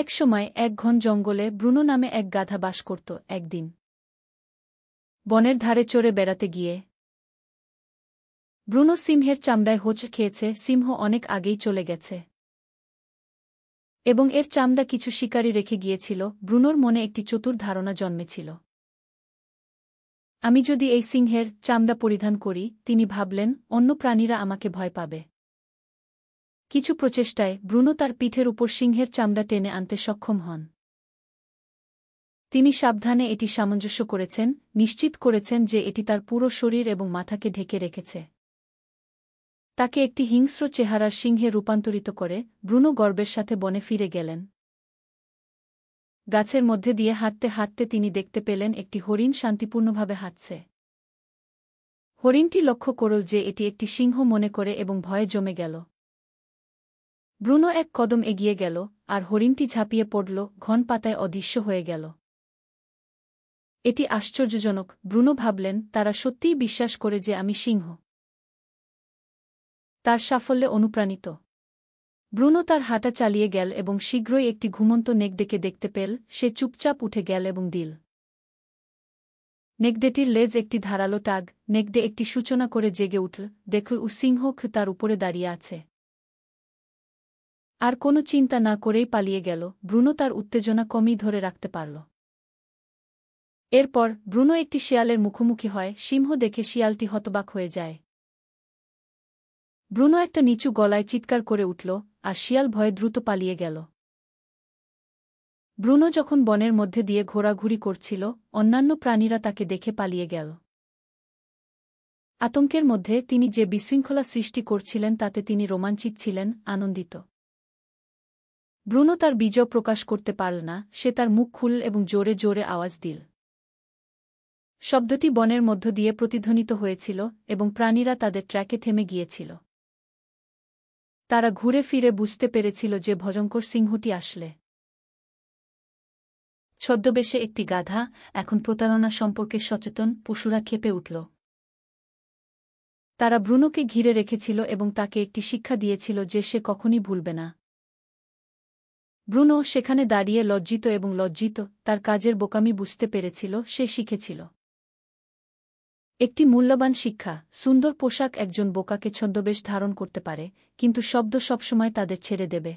একসময় এক ঘন জঙ্গলে ব্রুনো নামে এক গাধা বাস করত একদিন বনের ধারে চড়ে বেড়াতে গিয়ে ব্রুনো সিংহের চামড়ায় হোচ খেয়েছে সিংহ অনেক আগেই চলে গেছে এবং এর চামড়া কিছু শিকারী রেখে গিয়েছিল ব্রুনোর মনে একটি চতুর ধারণা জন্মেছিল আমি যদি এই সিংহের চামড়া পরিধান করি তিনি ভাবলেন অন্য প্রাণীরা আমাকে ভয় পাবে কিছু প্রচেষ্টায় ব্রুনো তার পিঠের উপর সিংহের চামড়া টেনে আনতে সক্ষম হন তিনি সাবধানে এটি সামঞ্জস্য করেছেন নিশ্চিত করেছেন যে এটি তার পুরো শরীর এবং মাথাকে ঢেকে রেখেছে তাকে একটি হিংস্র চেহারার সিংহে রূপান্তরিত করে ব্রুনো গর্বের সাথে বনে ফিরে গেলেন গাছের মধ্যে দিয়ে হাঁটতে হাঁটতে তিনি দেখতে পেলেন একটি হরিণ শান্তিপূর্ণভাবে হাঁটছে হরিণটি লক্ষ্য করল যে এটি একটি সিংহ মনে করে এবং ভয়ে জমে গেল ব্রুনো এক কদম এগিয়ে গেল আর হরিণটি ঝাঁপিয়ে পড়ল ঘন পাতায় অদৃশ্য হয়ে গেল এটি আশ্চর্যজনক ব্রুনো ভাবলেন তারা সত্যিই বিশ্বাস করে যে আমি সিংহ তার সাফল্যে অনুপ্রাণিত ব্রুনো তার হাঁটা চালিয়ে গেল এবং শীঘ্রই একটি ঘুমন্ত নেকডেকে দেখতে পেল সে চুপচাপ উঠে গেল এবং দিল নেকডেটির লেজ একটি ধারালো টাগ নেকডে একটি সূচনা করে জেগে উঠল দেখল উ সিংহ তার উপরে দাঁড়িয়ে আছে আর কোনো চিন্তা না করেই পালিয়ে গেল ব্রুনো তার উত্তেজনা কমই ধরে রাখতে পারল এরপর ব্রুনো একটি শিয়ালের মুখোমুখি হয় সিংহ দেখে শিয়ালটি হতবাক হয়ে যায় ব্রুনো একটা নিচু গলায় চিৎকার করে উঠল আর শিয়াল ভয়ে দ্রুত পালিয়ে গেল ব্রুনো যখন বনের মধ্যে দিয়ে ঘোরাঘুরি করছিল অন্যান্য প্রাণীরা তাকে দেখে পালিয়ে গেল আতঙ্কের মধ্যে তিনি যে বিশৃঙ্খলা সৃষ্টি করছিলেন তাতে তিনি রোমাঞ্চিত ছিলেন আনন্দিত ব্রুনো তার বিজয় প্রকাশ করতে পারল না সে তার মুখ খুল এবং জোরে জোরে আওয়াজ দিল শব্দটি বনের মধ্য দিয়ে প্রতিধ্বনিত হয়েছিল এবং প্রাণীরা তাদের ট্র্যাকে থেমে গিয়েছিল তারা ঘুরে ফিরে বুঝতে পেরেছিল যে ভজঙ্কর সিংহটি আসলে ছদ্মবেশে একটি গাধা এখন প্রতারণা সম্পর্কে সচেতন পশুরা খেপে উঠল তারা ব্রুনোকে ঘিরে রেখেছিল এবং তাকে একটি শিক্ষা দিয়েছিল যে সে কখনই ভুলবে না ব্রুনো সেখানে দাঁড়িয়ে লজ্জিত এবং লজ্জিত তার কাজের বোকামি বুঝতে পেরেছিল সে শিখেছিল একটি মূল্যবান শিক্ষা সুন্দর পোশাক একজন বোকাকে ছদ্মবেশ ধারণ করতে পারে কিন্তু শব্দ সবসময় তাদের ছেড়ে দেবে